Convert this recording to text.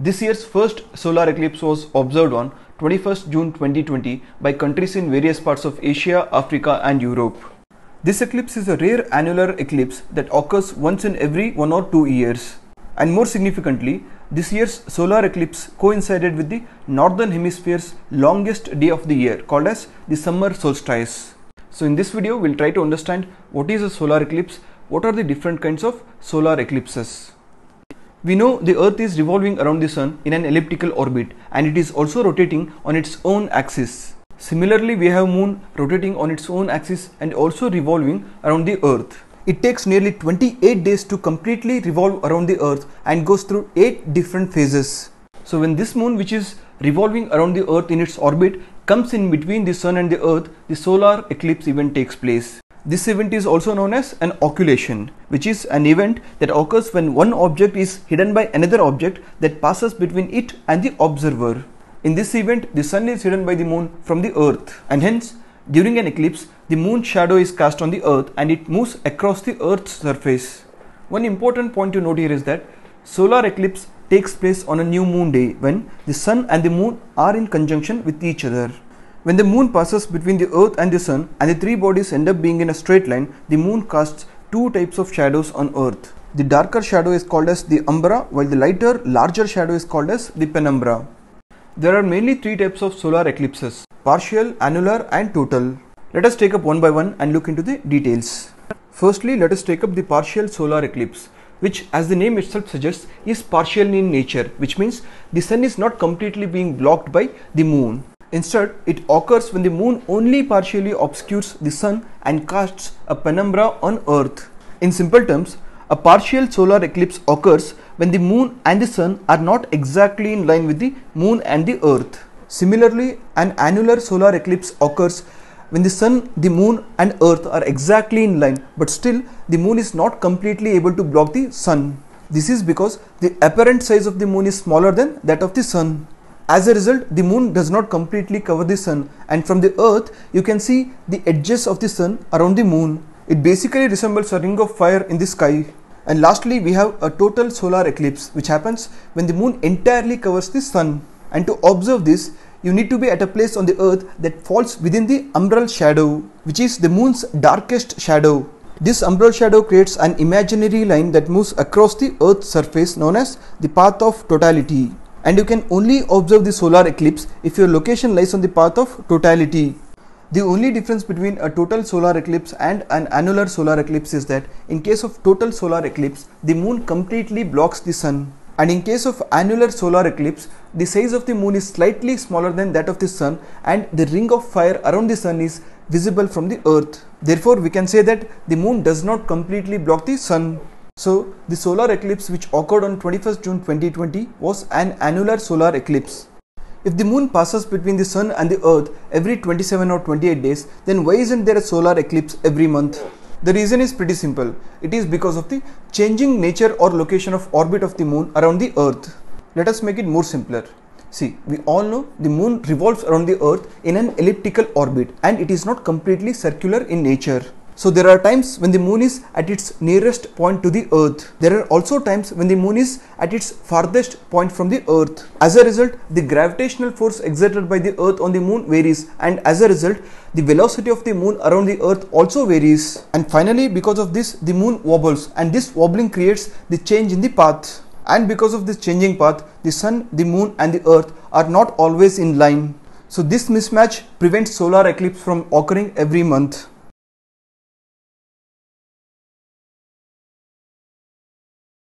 This year's first solar eclipse was observed on 21st June 2020 by countries in various parts of Asia, Africa and Europe. This eclipse is a rare annular eclipse that occurs once in every one or two years. And more significantly, this year's solar eclipse coincided with the northern hemisphere's longest day of the year called as the summer solstice. So in this video, we'll try to understand what is a solar eclipse, what are the different kinds of solar eclipses. We know the earth is revolving around the sun in an elliptical orbit and it is also rotating on its own axis. Similarly, we have moon rotating on its own axis and also revolving around the earth. It takes nearly 28 days to completely revolve around the earth and goes through 8 different phases. So when this moon which is revolving around the earth in its orbit comes in between the sun and the earth, the solar eclipse event takes place. This event is also known as an occultation, which is an event that occurs when one object is hidden by another object that passes between it and the observer. In this event, the sun is hidden by the moon from the earth, and hence, during an eclipse, the moon's shadow is cast on the earth and it moves across the earth's surface. One important point to note here is that solar eclipse takes place on a new moon day when the sun and the moon are in conjunction with each other. When the moon passes between the earth and the sun and the three bodies end up being in a straight line, the moon casts two types of shadows on earth. The darker shadow is called as the umbra while the lighter, larger shadow is called as the penumbra. There are mainly three types of solar eclipses, partial, annular and total. Let us take up one by one and look into the details. Firstly, let us take up the partial solar eclipse which as the name itself suggests is partial in nature which means the sun is not completely being blocked by the moon Instead, it occurs when the moon only partially obscures the sun and casts a penumbra on Earth. In simple terms, a partial solar eclipse occurs when the moon and the sun are not exactly in line with the moon and the Earth. Similarly, an annular solar eclipse occurs when the sun, the moon, and earth are exactly in line, but still the moon is not completely able to block the sun. This is because the apparent size of the moon is smaller than that of the sun. As a result, the moon does not completely cover the sun and from the earth you can see the edges of the sun around the moon. It basically resembles a ring of fire in the sky. And lastly, we have a total solar eclipse which happens when the moon entirely covers the sun. And to observe this, you need to be at a place on the earth that falls within the umbral shadow, which is the moon's darkest shadow. This umbral shadow creates an imaginary line that moves across the earth's surface known as the path of totality and you can only observe the solar eclipse if your location lies on the path of totality. The only difference between a total solar eclipse and an annular solar eclipse is that in case of total solar eclipse, the moon completely blocks the sun. And in case of annular solar eclipse, the size of the moon is slightly smaller than that of the sun and the ring of fire around the sun is visible from the earth. Therefore, we can say that the moon does not completely block the sun. So the solar eclipse which occurred on 21st June 2020 was an annular solar eclipse. If the moon passes between the sun and the earth every 27 or 28 days, then why isn't there a solar eclipse every month? The reason is pretty simple. It is because of the changing nature or location of orbit of the moon around the earth. Let us make it more simpler. See, we all know the moon revolves around the earth in an elliptical orbit and it is not completely circular in nature. So there are times when the moon is at its nearest point to the earth. There are also times when the moon is at its farthest point from the earth. As a result, the gravitational force exerted by the earth on the moon varies and as a result, the velocity of the moon around the earth also varies. And finally, because of this, the moon wobbles and this wobbling creates the change in the path and because of this changing path the sun the moon and the earth are not always in line so this mismatch prevents solar eclipse from occurring every month